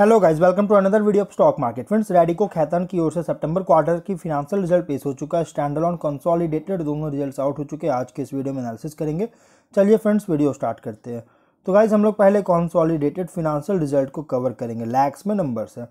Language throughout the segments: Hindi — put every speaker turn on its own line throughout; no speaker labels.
hello guys welcome to another video of stock market friends Radico Khaitan की ओर से सितंबर क्वार्टर की फिनांशियल रिजल्ट पेश हो चुका है स्टैंडर्ड ऑन कंसोलिडेटेड दोनों रिजल्ट्स आउट हो चुके हैं आज के इस वीडियो में एनालिसिस करेंगे चलिए फ्रेंड्स वीडियो स्टार्ट करते हैं तो गाइज हम लोग पहले कॉन्सॉलीडेटेड फिनांशियल रिजल्ट को कवर करेंगे लैक्स में नंबर्स है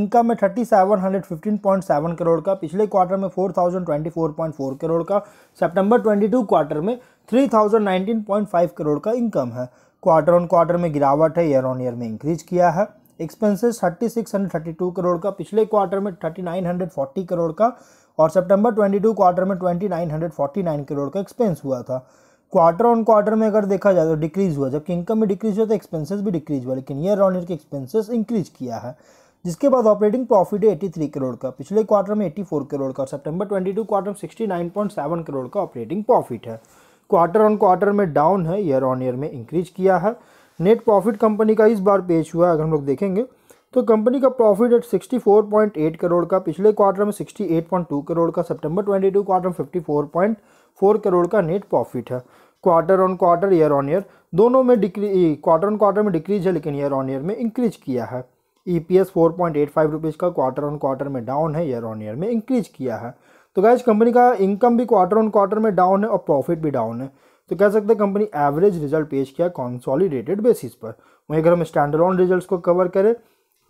इनकम में thirty seven hundred fifteen point seven crore का पिछले क्वार्टर में four thousand twenty four point four crore का सितंबर ट्वेंटी टू क्वार्टर में three thousand nineteen point five crore का इनकम है क्वार्टर ऑन क्वार्टर में गिरावट है ईयर ऑन ईयर में इंक्रीज किया है एक्सपेंसेस 3632 करोड़ का पिछले क्वार्टर में 3940 करोड़ का और सितंबर 22 क्वार्टर में 2949 करोड़ का एक्सपेंस हुआ था क्वार्टर ऑन क्वार्टर में अगर देखा जाए तो डिक्रीज हुआ जबकि इनकम में डिक्रीज हुआ तो एक्सपेंसेस भी डिक्रीज हुआ लेकिन ईयर ऑन ईयर के एक्सपेंसेस इंक्रीज किया है जिसके बाद ऑपरेटिंग प्रॉफिट है एटी थ्री करोड़ का पिछले क्वार्टर में फोर करोड़ का और ट्वेंटी टू क्वार्टर में sixty nine point seven crore का ऑपरेटिंग प्रॉफिट है क्वार्टर ऑन क्वार्टर में डाउन है ईयर ऑन ईयर में इंक्रीज किया है नेट प्रॉफिट कंपनी का इस बार पेश हुआ अगर हम लोग देखेंगे तो कंपनी का प्रॉफिट एट 64.8 करोड़ का पिछले क्वार्टर में 68.2 करोड़ का सितंबर 22 क्वार्टर में 54.4 करोड़ का नेट प्रॉफिट है quarter on quarter year on year दोनों में डिक्री क्वार्टर ऑन क्वार्टर में डिक्रीज है लेकिन ईयर ऑन ईयर में इंक्रीज किया है E P S four point eight five rupees का क्वार्टर ऑन क्वार्टर में डाउन है ईयर ऑन ईयर में इंक्रीज किया है तो गैज कंपनी का इनकम भी क्वार्टर ऑन क्वार्टर में डाउन है और प्रॉफिट भी डाउन है तो कह सकते हैं कंपनी एवरेज रिजल्ट पेश किया कॉन्सॉलीडेटेड बेसिस पर वहीं अगर हम स्टैंडलॉन रिजल्ट को कवर करें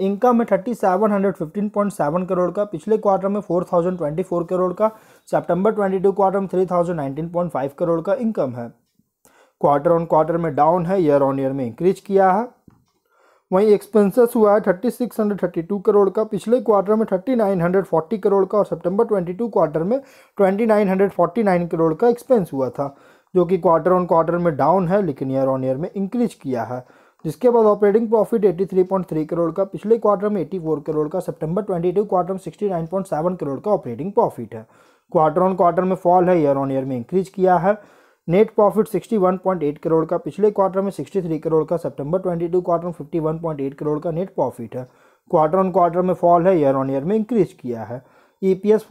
इनकम है thirty seven hundred fifteen point seven crore का पिछले क्वार्टर में four thousand twenty four crore का सितंबर ट्वेंटी टू क्वार्टर में three thousand nineteen point five crore का इनकम है क्वार्टर ऑन क्वार्टर में डाउन है ईयर ऑन ईयर में इंक्रीज किया है वहीं एक्सपेंसेस हुआ है thirty six hundred thirty two crore का पिछले क्वार्टर में thirty nine hundred forty crore का और सितंबर ट्वेंटी टू क्वार्टर में twenty nine hundred forty nine crore का एक्सपेंस हुआ था जो कि क्वार्टर ऑन क्वार्टर में डाउन है लेकिन ईयर ऑन ईयर में इंक्रीज किया है जिसके बाद ऑपरेटिंग प्रॉफिट 83.3 करोड़ का पिछले क्वार्टर में 84 करोड़ का सितंबर 22 क्वार्टर में 69.7 करोड़ का ऑपरेटिंग प्रॉफिट है क्वार्टर ऑन क्वार्टर में फॉल है ईयर ऑन ईयर में इंक्रीज किया है नेट प्रॉफिट 61.8 करोड़ का पिछले क्वार्टर में 63 करोड़ का सितंबर 22 क्वार्टर में 51.8 करोड़ का नेट प्रॉफिट है क्वार्टर ऑन क्वार्टर में फॉल है ईयर ऑन ईयर में इंक्रीज किया है ई पी एस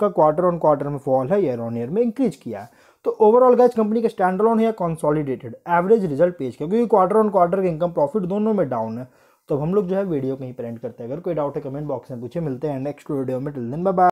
का क्वार्टर ऑन क्वार्टर में फॉल है ईयर ऑन ईयर में इंक्रीज किया है तो ओवरऑल गैस कंपनी के स्टैंड ऑन है या कॉन्सॉलिडेटेड एवरेज रिजल्ट पेज का क्योंकि क्वार्टर ऑन क्वार्टर के इनकम प्रॉफिट दोनों में डाउन है तो हम लोग जो है वीडियो कहीं पर एंड करते हैं अगर कोई डाउट है कमेंट बॉक्स में पूछे मिलते हैं नेक्स्ट वीडियो में टिल दिन बाय